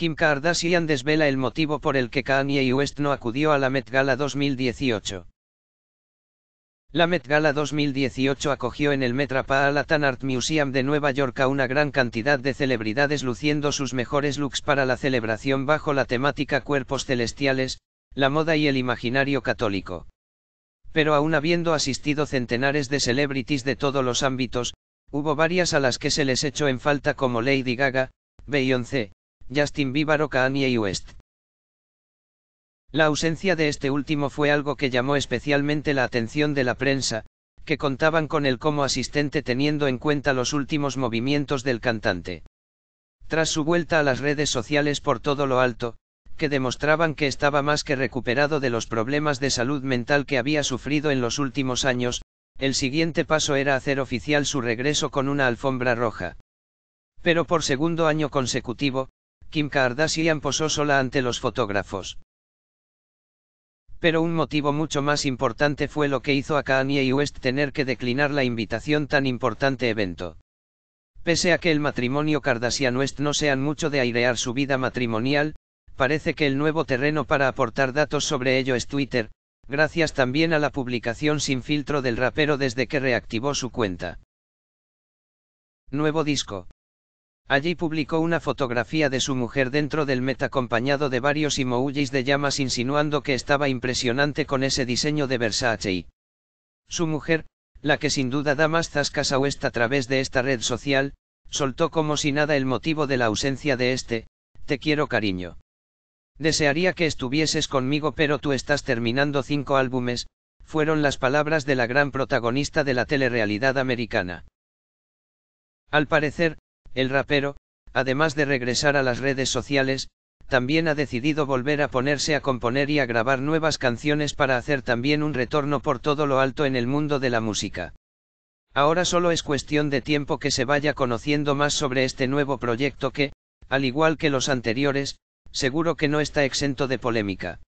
Kim Kardashian desvela el motivo por el que Kanye West no acudió a la Met Gala 2018. La Met Gala 2018 acogió en el Alatan Art Museum de Nueva York a una gran cantidad de celebridades luciendo sus mejores looks para la celebración bajo la temática Cuerpos Celestiales, la moda y el imaginario católico. Pero aún habiendo asistido centenares de celebrities de todos los ámbitos, hubo varias a las que se les echó en falta como Lady Gaga, Beyoncé, Justin Bieber o Kanye West. La ausencia de este último fue algo que llamó especialmente la atención de la prensa, que contaban con él como asistente teniendo en cuenta los últimos movimientos del cantante. Tras su vuelta a las redes sociales por todo lo alto, que demostraban que estaba más que recuperado de los problemas de salud mental que había sufrido en los últimos años, el siguiente paso era hacer oficial su regreso con una alfombra roja. Pero por segundo año consecutivo, Kim Kardashian posó sola ante los fotógrafos. Pero un motivo mucho más importante fue lo que hizo a Kanye West tener que declinar la invitación tan importante evento. Pese a que el matrimonio Kardashian-West no sean mucho de airear su vida matrimonial, parece que el nuevo terreno para aportar datos sobre ello es Twitter, gracias también a la publicación sin filtro del rapero desde que reactivó su cuenta. Nuevo disco. Allí publicó una fotografía de su mujer dentro del Met acompañado de varios emojis de llamas insinuando que estaba impresionante con ese diseño de Versace. su mujer, la que sin duda da más zascas a West a través de esta red social, soltó como si nada el motivo de la ausencia de este, te quiero cariño. Desearía que estuvieses conmigo pero tú estás terminando cinco álbumes, fueron las palabras de la gran protagonista de la telerealidad americana. Al parecer, el rapero, además de regresar a las redes sociales, también ha decidido volver a ponerse a componer y a grabar nuevas canciones para hacer también un retorno por todo lo alto en el mundo de la música. Ahora solo es cuestión de tiempo que se vaya conociendo más sobre este nuevo proyecto que, al igual que los anteriores, seguro que no está exento de polémica.